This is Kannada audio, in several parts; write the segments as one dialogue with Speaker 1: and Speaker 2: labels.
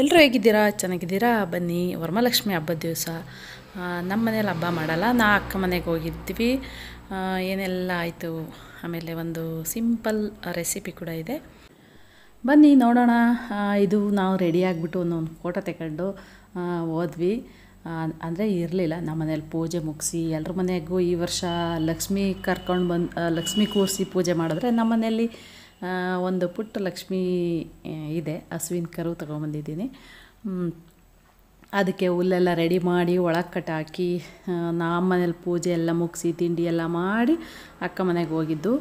Speaker 1: ಎಲ್ಲರೂ ಹೇಗಿದ್ದೀರಾ ಚೆನ್ನಾಗಿದ್ದೀರಾ ಬನ್ನಿ ವರಮಹಾಲಕ್ಷ್ಮಿ ಹಬ್ಬದ ದಿವಸ ನಮ್ಮ ಮನೇಲಿ ಹಬ್ಬ ಮಾಡಲ್ಲ ನಾ ಅಕ್ಕ ಮನೆಗೆ ಹೋಗಿದ್ವಿ ಏನೆಲ್ಲ ಆಯಿತು ಆಮೇಲೆ ಒಂದು ಸಿಂಪಲ್ ರೆಸಿಪಿ ಕೂಡ ಇದೆ ಬನ್ನಿ ನೋಡೋಣ ಇದು ನಾವು ರೆಡಿಯಾಗಿಬಿಟ್ಟು ಒಂದೊಂದು ಫೋಟೋ ತಗೊಂಡು ಹೋದ್ವಿ ಅಂದರೆ ಇರಲಿಲ್ಲ ನಮ್ಮ ಮನೇಲಿ ಪೂಜೆ ಮುಗಿಸಿ ಎಲ್ಲರ ಮನೆಗೂ ಈ ವರ್ಷ ಲಕ್ಷ್ಮಿ ಕರ್ಕೊಂಡು ಬಂದು ಲಕ್ಷ್ಮಿ ಕೂರಿಸಿ ಪೂಜೆ ಮಾಡಿದ್ರೆ ನಮ್ಮ ಮನೆಯಲ್ಲಿ ಒಂದು ಪುಟ್ಟ ಲಕ್ಷ್ಮಿ ಇದೆ ಹಸುವಿನ ಕರು ತೊಗೊಂಬಂದಿದ್ದೀನಿ ಅದಕ್ಕೆ ಹುಲ್ಲೆಲ್ಲ ರೆಡಿ ಮಾಡಿ ಒಳಗೆ ಕಟ್ಟಾಕಿ ನಮ್ಮ ಮನೇಲಿ ಪೂಜೆ ಎಲ್ಲ ಮುಗಿಸಿ ತಿಂಡಿ ಎಲ್ಲ ಮಾಡಿ ಅಕ್ಕ ಮನೆಗೆ ಹೋಗಿದ್ದು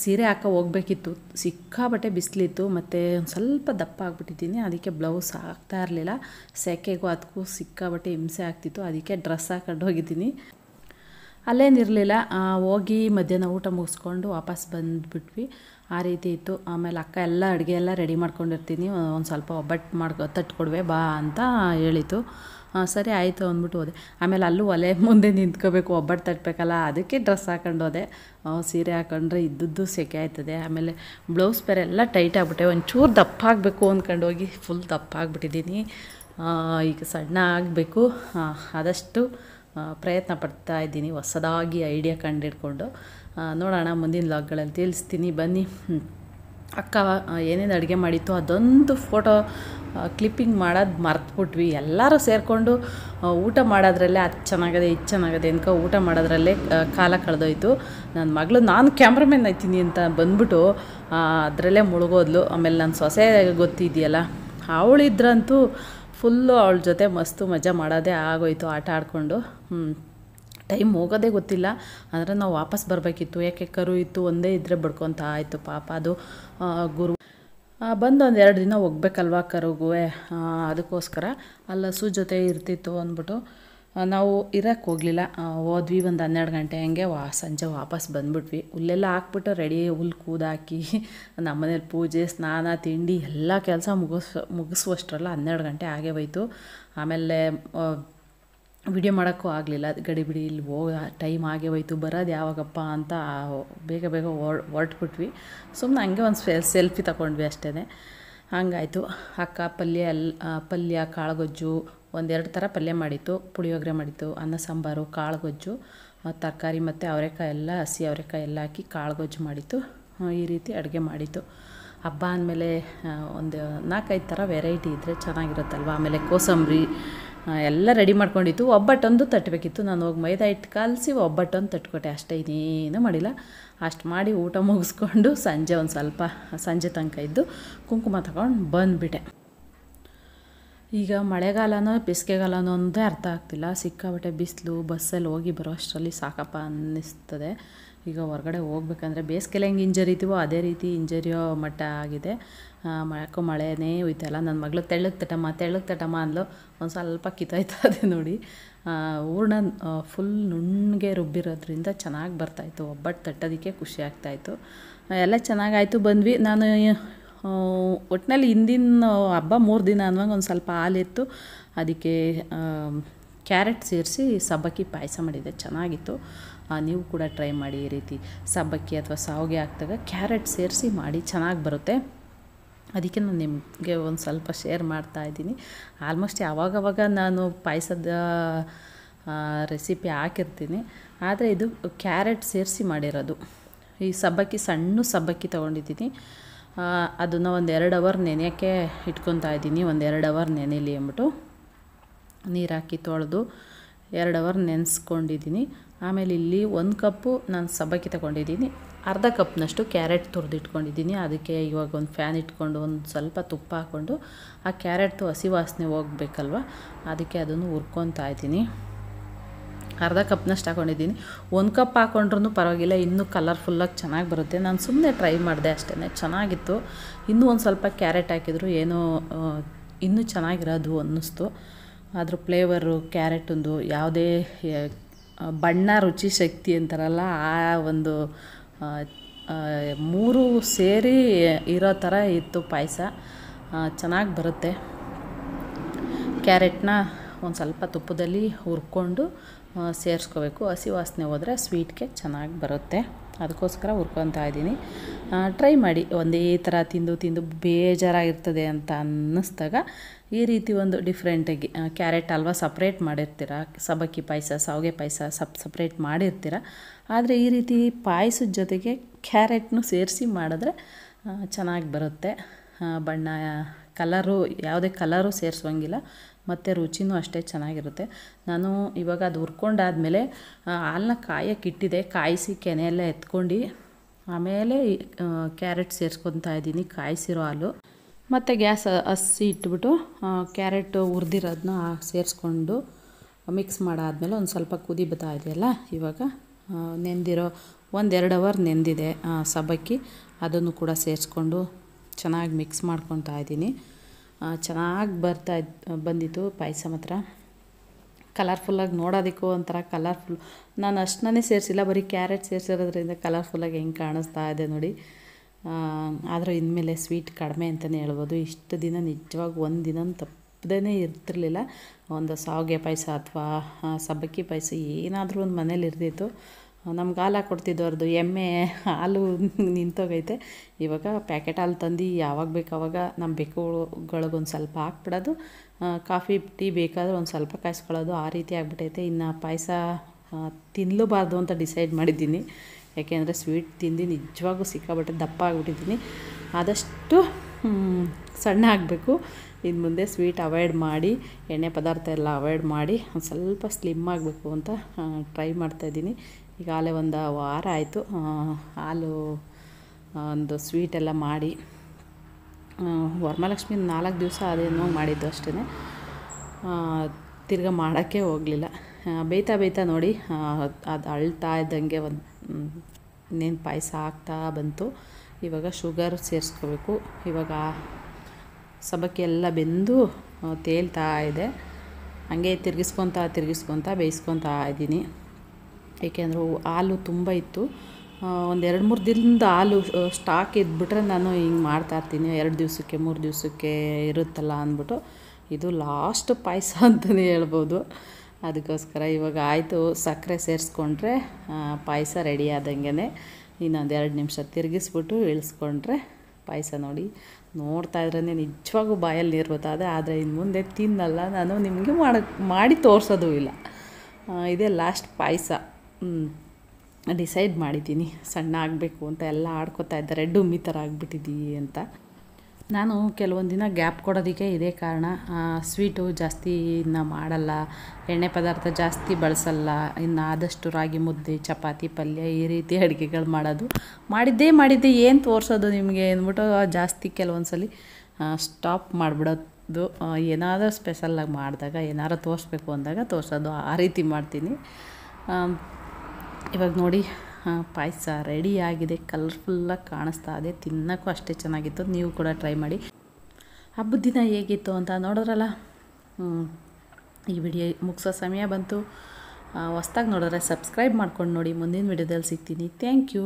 Speaker 1: ಸೀರೆ ಹಾಕ ಹೋಗ್ಬೇಕಿತ್ತು ಸಿಕ್ಕಾಬಟ್ಟೆ ಬಿಸಿಲಿತ್ತು ಮತ್ತು ಒಂದು ಸ್ವಲ್ಪ ದಪ್ಪ ಆಗಿಬಿಟ್ಟಿದ್ದೀನಿ ಅದಕ್ಕೆ ಬ್ಲೌಸ್ ಹಾಕ್ತಾ ಇರಲಿಲ್ಲ ಸೆಕೆಗೂ ಅದಕ್ಕೂ ಸಿಕ್ಕಾಬಟ್ಟೆ ಹಿಂಸೆ ಆಗ್ತಿತ್ತು ಅದಕ್ಕೆ ಡ್ರೆಸ್ ಹಾಕೊಂಡು ಹೋಗಿದ್ದೀನಿ ಅಲ್ಲೇನಿರಲಿಲ್ಲ ಹೋಗಿ ಮಧ್ಯಾಹ್ನ ಊಟ ಮುಗಿಸ್ಕೊಂಡು ವಾಪಸ್ ಬಂದುಬಿಟ್ವಿ ಆ ರೀತಿ ಇತ್ತು ಆಮೇಲೆ ಅಕ್ಕ ಎಲ್ಲ ಅಡುಗೆ ಎಲ್ಲ ರೆಡಿ ಮಾಡ್ಕೊಂಡಿರ್ತೀನಿ ಒಂದು ಸ್ವಲ್ಪ ಒಬ್ಬಟ್ಟು ಮಾಡ್ಕೊ ತಟ್ಕೊಡ್ವೆ ಬಾ ಅಂತ ಹೇಳಿತು ಸರಿ ಆಯಿತು ಅಂದ್ಬಿಟ್ಟು ಹೋದೆ ಆಮೇಲೆ ಅಲ್ಲೂ ಒಲೆ ಮುಂದೆ ನಿಂತ್ಕೋಬೇಕು ಒಬ್ಬಟ್ಟು ತಟ್ಟಬೇಕಲ್ಲ ಅದಕ್ಕೆ ಡ್ರೆಸ್ ಹಾಕೊಂಡು ಹೋದೆ ಸೀರೆ ಹಾಕೊಂಡ್ರೆ ಇದ್ದದ್ದು ಸೆಕೆ ಆಯ್ತದೆ ಆಮೇಲೆ ಬ್ಲೌಸ್ ಬೇರೆ ಎಲ್ಲ ಟೈಟ್ ಆಗಿಬಿಟ್ಟೆ ಒಂಚೂರು ದಪ್ಪ ಆಗಬೇಕು ಅಂದ್ಕೊಂಡು ಹೋಗಿ ಫುಲ್ ದಪ್ಪ ಆಗಿಬಿಟ್ಟಿದ್ದೀನಿ ಈಗ ಸಣ್ಣ ಆಗಬೇಕು ಆದಷ್ಟು ಪ್ರಯತ್ನ ಪಡ್ತಾ ಇದ್ದೀನಿ ಹೊಸದಾಗಿ ಐಡಿಯಾ ಕಂಡುಹಿಡ್ಕೊಂಡು ನೋಡೋಣ ಮುಂದಿನ ಲಾಗ್ಗಳಲ್ಲಿ ತಿಳಿಸ್ತೀನಿ ಬನ್ನಿ ಅಕ್ಕ ಏನೇನು ಅಡುಗೆ ಮಾಡಿತ್ತು ಅದೊಂದು ಫೋಟೋ ಕ್ಲಿಪ್ಪಿಂಗ್ ಮಾಡೋದು ಮರ್ತುಬಿಟ್ವಿ ಎಲ್ಲರೂ ಸೇರಿಕೊಂಡು ಊಟ ಮಾಡೋದ್ರಲ್ಲೇ ಅದು ಚೆನ್ನಾಗದೆ ಇದು ಚೆನ್ನಾಗದೆ ಅನ್ಕೋ ಊಟ ಮಾಡೋದ್ರಲ್ಲೇ ಕಾಲ ಕಳೆದೋಯ್ತು ನನ್ನ ಮಗಳು ನಾನು ಕ್ಯಾಮ್ರಾಮನ್ ಆಯ್ತೀನಿ ಅಂತ ಬಂದ್ಬಿಟ್ಟು ಅದರಲ್ಲೇ ಮುಳುಗೋದ್ಲು ಆಮೇಲೆ ನನ್ನ ಸೊಸೆ ಗೊತ್ತಿದೆಯಲ್ಲ ಅವಳಿದ್ರಂತೂ ಫುಲ್ಲು ಅವಳ ಜೊತೆ ಮಸ್ತು ಮಜಾ ಮಾಡೋದೇ ಆಗೋಯ್ತು ಆಟ ಆಡಿಕೊಂಡು ಟೈಮ್ ಹೋಗೋದೇ ಗೊತ್ತಿಲ್ಲ ಅಂದರೆ ನಾವು ವಾಪಸ್ ಬರಬೇಕಿತ್ತು ಯಾಕೆ ಕರು ಇತ್ತು ಒಂದೇ ಇದ್ದರೆ ಬಡ್ಕೊತ ಆಯಿತು ಪಾಪ ಅದು ಗುರು ಬಂದು ಒಂದು ಎರಡು ದಿನ ಹೋಗ್ಬೇಕಲ್ವಾ ಕರುಗುವೆ ಅದಕ್ಕೋಸ್ಕರ ಅಲ್ಲ ಸು ಜೊತೆ ಇರ್ತಿತ್ತು ಅಂದ್ಬಿಟ್ಟು ನಾವು ಇರಕ್ಕೆ ಹೋಗಲಿಲ್ಲ ಹೋದ್ವಿ ಒಂದು ಹನ್ನೆರಡು ಗಂಟೆ ಹಂಗೆ ವಾ ಸಂಜೆ ವಾಪಸ್ ಬಂದ್ಬಿಟ್ವಿ ಹುಲ್ಲೆಲ್ಲ ಹಾಕ್ಬಿಟ್ಟು ರೆಡಿ ಹುಲ್ ಕೂದಾಕಿ ನಮ್ಮನೇಲಿ ಪೂಜೆ ಸ್ನಾನ ತಿಂಡಿ ಎಲ್ಲ ಕೆಲಸ ಮುಗಿಸ್ ಮುಗಿಸುವಷ್ಟರಲ್ಲ ಹನ್ನೆರಡು ಗಂಟೆ ಆಗೇ ಹೋಯ್ತು ಆಮೇಲೆ ವಿಡಿಯೋ ಮಾಡೋಕ್ಕೂ ಆಗಲಿಲ್ಲ ಗಡಿ ಬಿಡಿ ಇಲ್ಲಿ ಹೋಗ ಟೈಮ್ ಆಗೇ ಹೋಯ್ತು ಬರೋದು ಯಾವಾಗಪ್ಪ ಅಂತ ಬೇಗ ಬೇಗ ಹೊರಟ್ಬಿಟ್ವಿ ಸುಮ್ಮನೆ ಹಂಗೆ ಒಂದು ಸೆಲ್ಫಿ ತಗೊಂಡ್ವಿ ಅಷ್ಟೇ ಹಂಗಾಯಿತು ಅಕ್ಕ ಪಲ್ಯ ಎಲ್ಲ ಪಲ್ಯ ಕಾಳುಗೊಜ್ಜು ಒಂದೆರಡು ಥರ ಪಲ್ಯ ಮಾಡಿತ್ತು ಪುಳಿಯೋಗರೆ ಮಾಡಿತ್ತು ಅನ್ನ ಸಾಂಬಾರು ಕಾಳು ಗೊಜ್ಜು ತರಕಾರಿ ಮತ್ತು ಅವರೆಕಾಯಿ ಎಲ್ಲ ಹಸಿ ಅವರೆಕಾಯಿ ಎಲ್ಲ ಹಾಕಿ ಕಾಳು ಗೊಜ್ಜು ಮಾಡಿತ್ತು ಈ ರೀತಿ ಅಡುಗೆ ಮಾಡಿತ್ತು ಹಬ್ಬ ಅಂದಮೇಲೆ ಒಂದು ನಾಲ್ಕೈದು ಥರ ವೆರೈಟಿ ಇದ್ದರೆ ಚೆನ್ನಾಗಿರುತ್ತಲ್ವ ಆಮೇಲೆ ಕೋಸಂಬರಿ ಎಲ್ಲ ರೆಡಿ ಮಾಡ್ಕೊಂಡಿತ್ತು ಒಬ್ಬಟ್ಟೊಂದು ತಟ್ಟಬೇಕಿತ್ತು ನಾನು ಹೋಗಿ ಮೈದಾ ಹಿಟ್ಟು ಕಲಸಿ ಒಬ್ಬಟ್ಟೊಂದು ತಟ್ಕೊಟ್ಟೆ ಅಷ್ಟೇ ಇನ್ನೇನು ಮಾಡಿಲ್ಲ ಅಷ್ಟು ಮಾಡಿ ಊಟ ಮುಗಿಸ್ಕೊಂಡು ಸಂಜೆ ಒಂದು ಸ್ವಲ್ಪ ಸಂಜೆ ತನಕ ಇದ್ದು ಕುಂಕುಮ ತಗೊಂಡು ಬಂದುಬಿಟ್ಟೆ ಈಗ ಮಳೆಗಾಲನೋ ಬಿಸಿಗೆಗಾಲನೋ ಅಂದೇ ಅರ್ಥ ಆಗ್ತಿಲ್ಲ ಸಿಕ್ಕಾಬಟ್ಟೆ ಬಿಸಿಲು ಬಸ್ಸಲ್ಲಿ ಹೋಗಿ ಬರೋ ಅಷ್ಟರಲ್ಲಿ ಸಾಕಪ್ಪ ಅನ್ನಿಸ್ತದೆ ಈಗ ಹೊರಗಡೆ ಹೋಗ್ಬೇಕಂದ್ರೆ ಬೇಸಿಗೆಲೆ ಹೆಂಗೆ ಹಿಂಜರಿತೀವೋ ಅದೇ ರೀತಿ ಇಂಜರಿಯೋ ಮಟ್ಟ ಆಗಿದೆ ಯಾಕೋ ಮಳೆನೇ ಹೋಯ್ತಲ್ಲ ನನ್ನ ಮಗಳು ತೆಳ್ಳಗೆ ತಟಮ್ಮ ತೆಳ್ಳಗೆ ತಟಮ್ಮ ಅಂದ್ಲು ಒಂದು ಸ್ವಲ್ಪ ಕಿತಾಯ್ತದೆ ನೋಡಿ ಊರ್ಣ ಫುಲ್ ನುಣ್ಣಗೆ ರುಬ್ಬಿರೋದ್ರಿಂದ ಚೆನ್ನಾಗಿ ಬರ್ತಾಯಿತ್ತು ಒಬ್ಬಟ್ಟು ತಟ್ಟೋದಕ್ಕೆ ಖುಷಿ ಆಗ್ತಾಯಿತ್ತು ಎಲ್ಲ ಚೆನ್ನಾಗಾಯಿತು ಬಂದ್ವಿ ನಾನು ಒಟ್ಟಿನಲ್ಲಿ ಹಿಂದಿನ ಹಬ್ಬ ಮೂರು ದಿನ ಅನ್ನುವಂಗೆ ಒಂದು ಸ್ವಲ್ಪ ಹಾಲಿತ್ತು ಅದಕ್ಕೆ ಕ್ಯಾರೆಟ್ ಸೇರಿಸಿ ಸಬ್ಬಕ್ಕಿ ಪಾಯಸ ಮಾಡಿದ್ದೆ ಚೆನ್ನಾಗಿತ್ತು ನೀವು ಕೂಡ ಟ್ರೈ ಮಾಡಿ ಈ ರೀತಿ ಸಬ್ಬಕ್ಕಿ ಅಥವಾ ಸಾವಿಗೆ ಹಾಕಿದಾಗ ಕ್ಯಾರೆಟ್ ಸೇರಿಸಿ ಮಾಡಿ ಚೆನ್ನಾಗಿ ಬರುತ್ತೆ ಅದಕ್ಕೆ ನಾನು ನಿಮಗೆ ಒಂದು ಸ್ವಲ್ಪ ಶೇರ್ ಮಾಡ್ತಾ ಇದ್ದೀನಿ ಆಲ್ಮೋಸ್ಟ್ ಯಾವಾಗವಾಗ ನಾನು ಪಾಯಸದ ರೆಸಿಪಿ ಹಾಕಿರ್ತೀನಿ ಆದರೆ ಇದು ಕ್ಯಾರೆಟ್ ಸೇರಿಸಿ ಮಾಡಿರೋದು ಈ ಸಬ್ಬಕ್ಕಿ ಸಣ್ಣ ಸಬ್ಬಕ್ಕಿ ತೊಗೊಂಡಿದ್ದೀನಿ ಅದನ್ನು ಒಂದು ಎರಡು ಅವರ್ ನೆನೆಯೋಕ್ಕೆ ಇಟ್ಕೊತಾ ಇದ್ದೀನಿ ಒಂದು ಎರಡು ಅವರ್ ನೆನೆಯಲಿ ಅಂದ್ಬಿಟ್ಟು ನೀರು ಹಾಕಿ ತೊಳೆದು ಎರಡು ಅವರ್ ನೆನೆಸ್ಕೊಂಡಿದ್ದೀನಿ ಆಮೇಲೆ ಇಲ್ಲಿ ಒಂದು ಕಪ್ಪು ನಾನು ಸಬ್ಬಕ್ಕಿ ತಗೊಂಡಿದ್ದೀನಿ ಅರ್ಧ ಕಪ್ನಷ್ಟು ಕ್ಯಾರೆಟ್ ತುರಿದಿಟ್ಕೊಂಡಿದ್ದೀನಿ ಅದಕ್ಕೆ ಇವಾಗ ಒಂದು ಫ್ಯಾನ್ ಇಟ್ಕೊಂಡು ಒಂದು ಸ್ವಲ್ಪ ತುಪ್ಪ ಹಾಕ್ಕೊಂಡು ಆ ಕ್ಯಾರೆಟ್ದು ಹಸಿ ವಾಸನೆ ಹೋಗ್ಬೇಕಲ್ವ ಅದಕ್ಕೆ ಅದನ್ನು ಹುರ್ಕೊತಾ ಇದ್ದೀನಿ ಅರ್ಧ ಕಪ್ನಷ್ಟು ಹಾಕೊಂಡಿದ್ದೀನಿ ಒಂದು ಕಪ್ ಹಾಕೊಂಡ್ರೂ ಪರವಾಗಿಲ್ಲ ಇನ್ನೂ ಕಲರ್ಫುಲ್ಲಾಗಿ ಚೆನ್ನಾಗಿ ಬರುತ್ತೆ ನಾನು ಸುಮ್ಮನೆ ಟ್ರೈ ಮಾಡಿದೆ ಅಷ್ಟೇ ಚೆನ್ನಾಗಿತ್ತು ಇನ್ನೂ ಒಂದು ಸ್ವಲ್ಪ ಕ್ಯಾರೆಟ್ ಹಾಕಿದ್ರು ಏನೋ ಇನ್ನೂ ಚೆನ್ನಾಗಿರೋದು ಅನ್ನಿಸ್ತು ಅದ್ರ ಫ್ಲೇವರು ಕ್ಯಾರೆಟೊಂದು ಯಾವುದೇ ಬಣ್ಣ ರುಚಿ ಶಕ್ತಿ ಅಂತಾರಲ್ಲ ಆ ಒಂದು ಮೂರು ಸೇರಿ ಇರೋ ಥರ ಇತ್ತು ಪಾಯಸ ಚೆನ್ನಾಗಿ ಬರುತ್ತೆ ಕ್ಯಾರೆಟ್ನ ಒಂದು ಸ್ವಲ್ಪ ತುಪ್ಪದಲ್ಲಿ ಹುರ್ಕೊಂಡು ಸೇರಿಸ್ಕೋಬೇಕು ಹಸಿ ವಾಸನೆ ಹೋದರೆ ಸ್ವೀಟ್ಗೆ ಚೆನ್ನಾಗಿ ಬರುತ್ತೆ ಅದಕ್ಕೋಸ್ಕರ ಹುರ್ಕೊತಾ ಇದ್ದೀನಿ ಟ್ರೈ ಮಾಡಿ ಒಂದೇ ಥರ ತಿಂದು ತಿಂದು ಬೇಜಾರಾಗಿರ್ತದೆ ಅಂತ ಅನ್ನಿಸ್ದಾಗ ಈ ರೀತಿ ಒಂದು ಡಿಫ್ರೆಂಟಾಗಿ ಕ್ಯಾರೆಟ್ ಅಲ್ವಾ ಸಪ್ರೇಟ್ ಮಾಡಿರ್ತೀರ ಸಬಕ್ಕಿ ಪಾಯಸ ಸಾವಿಗೆ ಪಾಯಸ ಸಪ್ ಸಪ್ರೇಟ್ ಮಾಡಿರ್ತೀರ ಆದರೆ ಈ ರೀತಿ ಪಾಯಸದ ಜೊತೆಗೆ ಕ್ಯಾರೆಟ್ನು ಸೇರಿಸಿ ಮಾಡಿದ್ರೆ ಚೆನ್ನಾಗಿ ಬರುತ್ತೆ ಬಣ್ಣ ಕಲರು ಯಾವುದೇ ಕಲರು ಸೇರಿಸುವಂಗಿಲ್ಲ ಮತ್ತು ರುಚಿನೂ ಅಷ್ಟೇ ಚೆನ್ನಾಗಿರುತ್ತೆ ನಾನು ಇವಾಗ ಅದು ಹುರ್ಕೊಂಡಾದಮೇಲೆ ಹಾಲನ್ನ ಕಾಯಕ್ಕೆ ಇಟ್ಟಿದೆ ಕಾಯಿಸಿ ಕೆನೆಯೆಲ್ಲ ಎತ್ಕೊಂಡು ಆಮೇಲೆ ಕ್ಯಾರೆಟ್ ಸೇರಿಸ್ಕೊತಾ ಇದ್ದೀನಿ ಕಾಯಿಸಿರೋ ಹಾಲು ಮತ್ತು ಗ್ಯಾಸ್ ಹಸಿ ಇಟ್ಬಿಟ್ಟು ಕ್ಯಾರೆಟ್ ಹುರಿದಿರೋದನ್ನ ಸೇರಿಸ್ಕೊಂಡು ಮಿಕ್ಸ್ ಮಾಡಾದಮೇಲೆ ಒಂದು ಸ್ವಲ್ಪ ಕುದಿ ಬತ್ತಾ ಇದೆಯಲ್ಲ ಇವಾಗ ನೆಂದಿರೋ ಒಂದೆರಡು ಅವರ್ ನೆಂದಿದೆ ಸಬಕ್ಕಿ ಅದನ್ನು ಕೂಡ ಸೇರಿಸ್ಕೊಂಡು ಚೆನ್ನಾಗಿ ಮಿಕ್ಸ್ ಮಾಡ್ಕೊತಾ ಇದ್ದೀನಿ ಚೆನ್ನಾಗಿ ಬರ್ತಾ ಬಂದಿತ್ತು ಪಾಯಸ ಮಾತ್ರ ಕಲರ್ಫುಲ್ಲಾಗಿ ನೋಡೋದಕ್ಕೂ ಒಂಥರ ಕಲರ್ಫುಲ್ ನಾನು ಅಷ್ಟನ್ನೇ ಸೇರಿಸಿಲ್ಲ ಬರೀ ಕ್ಯಾರೆಟ್ ಸೇರಿಸಿರೋದ್ರಿಂದ ಕಲರ್ಫುಲ್ಲಾಗಿ ಹೆಂಗೆ ಕಾಣಿಸ್ತಾ ಇದೆ ನೋಡಿ ಆದರೂ ಇನ್ಮೇಲೆ ಸ್ವೀಟ್ ಕಡಿಮೆ ಅಂತಲೇ ಹೇಳ್ಬೋದು ಇಷ್ಟು ದಿನ ನಿಜವಾಗಿ ಒಂದು ದಿನ ತಪ್ಪದೇ ಇರ್ತಿರ್ಲಿಲ್ಲ ಒಂದು ಸಾವಿಗೆ ಪಾಯಸ ಅಥವಾ ಸಬ್ಬಕ್ಕಿ ಪಾಯಸ ಏನಾದರೂ ಒಂದು ಮನೇಲಿ ಇರ್ತಿತ್ತು ನಮ್ಗೆ ಹಾಲು ಅವ್ರದ್ದು ಎಮ್ಮೆ ಹಾಲು ನಿಂತೋಗೈತೆ ಇವಾಗ ಪ್ಯಾಕೆಟ್ ಹಾಲು ತಂದು ಯಾವಾಗ ಬೇಕು ಅವಾಗ ನಮ್ಮ ಬೆಕ್ಕುಗಳಿಗೊಂದು ಸ್ವಲ್ಪ ಹಾಕ್ಬಿಡೋದು ಕಾಫಿ ಟೀ ಬೇಕಾದ್ರೆ ಒಂದು ಸ್ವಲ್ಪ ಕಾಯಿಸ್ಕೊಳ್ಳೋದು ಆ ರೀತಿ ಆಗಿಬಿಟ್ಟೈತೆ ಇನ್ನು ಪಾಯಸ ತಿನ್ನಲೂಬಾರ್ದು ಅಂತ ಡಿಸೈಡ್ ಮಾಡಿದ್ದೀನಿ ಯಾಕೆಂದರೆ ಸ್ವೀಟ್ ತಿಂದು ನಿಜವಾಗೂ ಸಿಕ್ಕಾಬಟ್ಟೆ ದಪ್ಪ ಆಗಿಬಿಟ್ಟಿದ್ದೀನಿ ಆದಷ್ಟು ಸಣ್ಣ ಆಗಬೇಕು ಇನ್ನು ಮುಂದೆ ಸ್ವೀಟ್ ಅವಾಯ್ಡ್ ಮಾಡಿ ಎಣ್ಣೆ ಪದಾರ್ಥ ಎಲ್ಲ ಅವಾಯ್ಡ್ ಮಾಡಿ ಒಂದು ಸ್ವಲ್ಪ ಸ್ಲಿಮ್ ಆಗಬೇಕು ಅಂತ ಟ್ರೈ ಮಾಡ್ತಾಯಿದ್ದೀನಿ ಈಗಾಗಲೇ ಒಂದು ವಾರ ಆಯಿತು ಹಾಲು ಒಂದು ಸ್ವೀಟೆಲ್ಲ ಮಾಡಿ ವರಮಹಾಲಕ್ಷ್ಮಿ ನಾಲ್ಕು ದಿವಸ ಅದೇನೋ ಮಾಡಿದ್ದು ಅಷ್ಟೇ ತಿರ್ಗ ಮಾಡೋಕ್ಕೆ ಹೋಗಲಿಲ್ಲ ಬೇಯ್ತಾ ಬೇಯ್ತಾ ನೋಡಿ ಅದು ಅಳ್ತಾ ಇದ್ದಂಗೆ ಒಂದು ಇನ್ನೇನು ಪಾಯಸ ಆಗ್ತಾ ಬಂತು ಇವಾಗ ಶುಗರ್ ಸೇರಿಸ್ಕೋಬೇಕು ಇವಾಗ ಸಬಕ್ಕೆ ಎಲ್ಲ ಬೆಂದು ತೇಲ್ತಾ ಇದೆ ಹಂಗೆ ತಿರ್ಗಿಸ್ಕೊತಾ ತಿರ್ಗಿಸ್ಕೊತಾ ಬೇಯಿಸ್ಕೊತಾ ಇದ್ದೀನಿ ಏಕೆಂದ್ರೆ ಹಾಲು ತುಂಬ ಇತ್ತು ಒಂದು ಎರಡು ಮೂರು ದಿನದ ಹಾಲು ಸ್ಟಾಕ್ ಇದ್ಬಿಟ್ರೆ ನಾನು ಹಿಂಗೆ ಮಾಡ್ತಾಯಿರ್ತೀನಿ ಎರಡು ದಿವಸಕ್ಕೆ ಮೂರು ದಿವಸಕ್ಕೆ ಇರುತ್ತಲ್ಲ ಅಂದ್ಬಿಟ್ಟು ಇದು ಲಾಸ್ಟ್ ಪಾಯಸ ಅಂತಲೇ ಹೇಳ್ಬೋದು ಅದಕ್ಕೋಸ್ಕರ ಇವಾಗ ಆಯಿತು ಸಕ್ಕರೆ ಸೇರಿಸ್ಕೊಂಡ್ರೆ ಪಾಯಸ ರೆಡಿ ಆದಂಗೆ ಇನ್ನೊಂದು ಎರಡು ನಿಮಿಷ ತಿರುಗಿಸ್ಬಿಟ್ಟು ಇಳಿಸ್ಕೊಂಡ್ರೆ ಪಾಯಸ ನೋಡಿ ನೋಡ್ತಾ ಇದ್ರೆ ನಿಜವಾಗೂ ಬಾಯಲ್ಲಿ ನೀರು ಬರ್ತದೆ ಆದರೆ ಇನ್ನು ಮುಂದೆ ತಿನ್ನಲ್ಲ ನಾನು ನಿಮಗೆ ಮಾಡಿ ತೋರಿಸೋದು ಇಲ್ಲ ಇದೇ ಲಾಸ್ಟ್ ಪಾಯಸ ಡಿಸೈಡ್ ಮಾಡಿದ್ದೀನಿ ಸಣ್ಣ ಆಗಬೇಕು ಅಂತ ಎಲ್ಲ ಆಡ್ಕೋತಾ ಇದ್ದಾರೆ ಡುಮ್ಮಿ ಥರ ಆಗಿಬಿಟ್ಟಿದ್ದೀವಿ ಅಂತ ನಾನು ಕೆಲವೊಂದು ದಿನ ಗ್ಯಾಪ್ ಕೊಡೋದಕ್ಕೆ ಇದೇ ಕಾರಣ ಸ್ವೀಟು ಜಾಸ್ತಿ ಇನ್ನು ಮಾಡಲ್ಲ ಎಣ್ಣೆ ಪದಾರ್ಥ ಜಾಸ್ತಿ ಬಳಸಲ್ಲ ಇನ್ನು ಆದಷ್ಟು ರಾಗಿ ಮುದ್ದೆ ಚಪಾತಿ ಪಲ್ಯ ಈ ರೀತಿ ಅಡುಗೆಗಳು ಮಾಡೋದು ಮಾಡಿದ್ದೇ ಮಾಡಿದ್ದೆ ಏನು ತೋರಿಸೋದು ನಿಮಗೆ ಅಂದ್ಬಿಟ್ಟು ಜಾಸ್ತಿ ಕೆಲವೊಂದು ಸಲ ಸ್ಟಾಪ್ ಮಾಡಿಬಿಡೋದು ಏನಾದರೂ ಸ್ಪೆಷಲ್ಲಾಗಿ ಮಾಡಿದಾಗ ಏನಾರು ತೋರಿಸ್ಬೇಕು ಅಂದಾಗ ತೋರಿಸೋದು ಆ ರೀತಿ ಮಾಡ್ತೀನಿ ಇವಾಗ ನೋಡಿ ಪಾಯಸ ರೆಡಿಯಾಗಿದೆ ಕಲರ್ಫುಲ್ಲಾಗಿ ಕಾಣಿಸ್ತಾ ಇದೆ ತಿನ್ನೋಕ್ಕೂ ಅಷ್ಟೇ ಚೆನ್ನಾಗಿತ್ತು ನೀವು ಕೂಡ ಟ್ರೈ ಮಾಡಿ ಹಬ್ಬದ ದಿನ ಹೇಗಿತ್ತು ಅಂತ ನೋಡಿದ್ರಲ್ಲ ಈ ವಿಡಿಯೋ ಮುಗಿಸೋ ಸಮಯ ಬಂತು ಹೊಸ್ದಾಗಿ ನೋಡಿದ್ರೆ ಸಬ್ಸ್ಕ್ರೈಬ್ ಮಾಡ್ಕೊಂಡು ನೋಡಿ ಮುಂದಿನ ವಿಡಿಯೋದಲ್ಲಿ ಸಿಗ್ತೀನಿ ಥ್ಯಾಂಕ್ ಯು